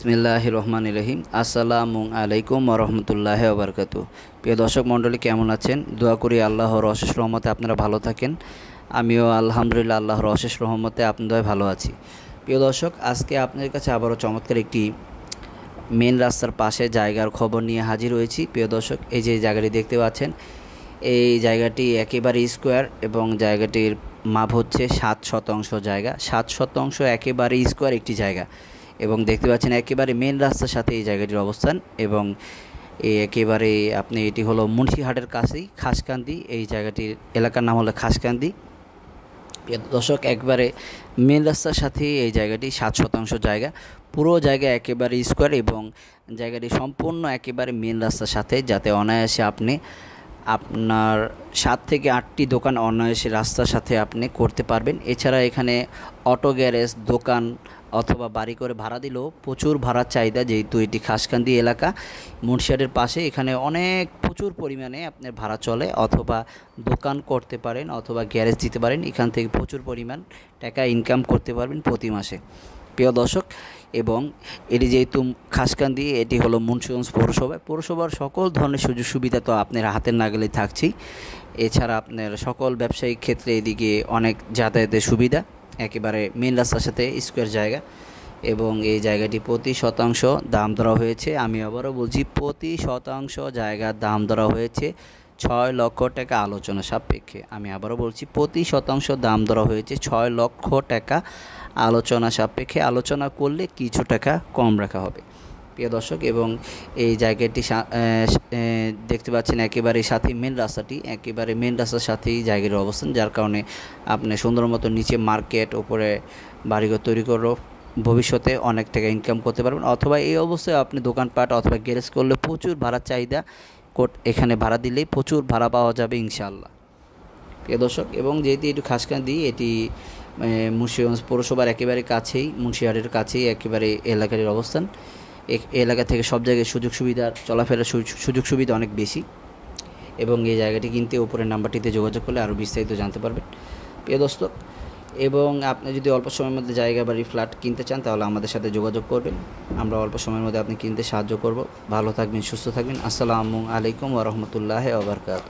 বিসমিল্লাহ রহমান রহিম আসসালামু আলাইকুম রহমতুল্লাহ আবরকাত প্রিয় দর্শক মণ্ডলী কেমন আছেন দোয়া করি আল্লাহর অশেষ রহমতে আপনারা ভালো থাকেন আমিও আলহামদুলিল্লাহ আল্লাহর অশেষ রহমতে আপনাদের ভালো আছি প্রিয় দর্শক আজকে আপনাদের কাছে আবারও চমৎকার একটি মেন রাস্তার পাশে জায়গার খবর নিয়ে হাজির হয়েছি প্রিয় দর্শক এই যে জায়গাটি দেখতে পাচ্ছেন এই জায়গাটি একেবারে স্কোয়ার এবং জায়গাটির মাপ হচ্ছে সাত শতাংশ জায়গা সাত শতাংশ একেবারে স্কোয়ার একটি জায়গা এবং দেখতে পাচ্ছেন একেবারে মেন রাস্তার সাথে এই জায়গাটির অবস্থান এবং একেবারে আপনি এটি হলো মুন্সিহাটের কাছেই খাসকান্দি এই জায়গাটির এলাকার নাম হলো খাসকান্দি দর্শক একবারে মেন রাস্তার সাথে এই জায়গাটি সাত শতাংশ জায়গা পুরো জায়গা একেবারে স্কোয়ার এবং জায়গাটি সম্পূর্ণ একেবারে মেন রাস্তার সাথে যাতে অনায়াসে আপনি আপনার সাত থেকে আটটি দোকান অনায়াসে রাস্তার সাথে আপনি করতে পারবেন এছাড়া এখানে অটো গ্যারেজ দোকান অথবা বাড়ি করে ভাড়া দিলেও প্রচুর ভাড়ার চাহিদা যেহেতু এটি খাসকান্দি এলাকা মুন্সিয়ারের পাশে এখানে অনেক প্রচুর পরিমাণে আপনার ভাড়া চলে অথবা দোকান করতে পারেন অথবা গ্যারেজ দিতে পারেন এখান থেকে প্রচুর পরিমাণ টাকা ইনকাম করতে পারবেন প্রতি মাসে প্রিয় দর্শক এবং এটি যেহেতু খাসকান্দি এটি হলো মুন্সিগঞ্জ পৌরসভা পৌরসভার সকল ধরনের সুযোগ সুবিধা তো আপনার হাতের নাগালে থাকছেই এছাড়া আপনার সকল ব্যবসায়িক ক্ষেত্রে এদিকে অনেক যাতায়াতের সুবিধা একেবারে মেন রাস্তার সাথে স্কোয়ার জায়গা এবং এই জায়গাটি প্রতি শতাংশ দাম ধরা হয়েছে আমি আবারও বলছি প্রতি শতাংশ জায়গার দাম ধরা হয়েছে ছয় লক্ষ টাকা আলোচনা সাপেক্ষে আমি আবারও বলছি প্রতি শতাংশ দাম ধরা হয়েছে ছয় লক্ষ টাকা আলোচনা সাপেক্ষে আলোচনা করলে কিছু টাকা কম রাখা হবে প্রিয় দর্শক এবং এই জায়গাটি দেখতে পাচ্ছেন একেবারে সাথে মেন রাস্তাটি একেবারে মেন রাস্তার সাথেই জায়গাটির অবস্থান যার কারণে আপনি সুন্দর মতো নিচে মার্কেট ওপরে বাড়িঘর তৈরি করো ভবিষ্যতে অনেক টাকা ইনকাম করতে পারবেন অথবা এই অবস্থায় আপনি দোকানপাট অথবা গ্যারেজ করলে প্রচুর ভাড়ার চাহিদা কোট এখানে ভাড়া দিলেই প্রচুর ভাড়া পাওয়া যাবে ইনশাল্লাহ প্রিয় দর্শক এবং যেহেতু একটু খাসকান্দি এটি মুন্সিগঞ্জ পৌরসভার একেবারে কাছেই মুন্সিহাটের কাছেই একেবারে এলাকাটির অবস্থান এলাকা থেকে সব জায়গায় সুযোগ সুবিধার চলাফেরার সুযোগ সুবিধা অনেক বেশি এবং এই জায়গাটি কিনতে উপরের নাম্বারটিতে যোগাযোগ করলে আরও বিস্তারিত জানতে পারবেন প্রিয় দোস্ত এবং আপনি যদি অল্প সময়ের মধ্যে জায়গা বাড়ি ফ্ল্যাট কিনতে চান তাহলে আমাদের সাথে যোগাযোগ করবেন আমরা অল্প সময়ের মধ্যে আপনি কিনতে সাহায্য করব ভালো থাকবেন সুস্থ থাকবেন আসসালামু আলাইকুম ওরহমতুল্লাহ ওবরকাত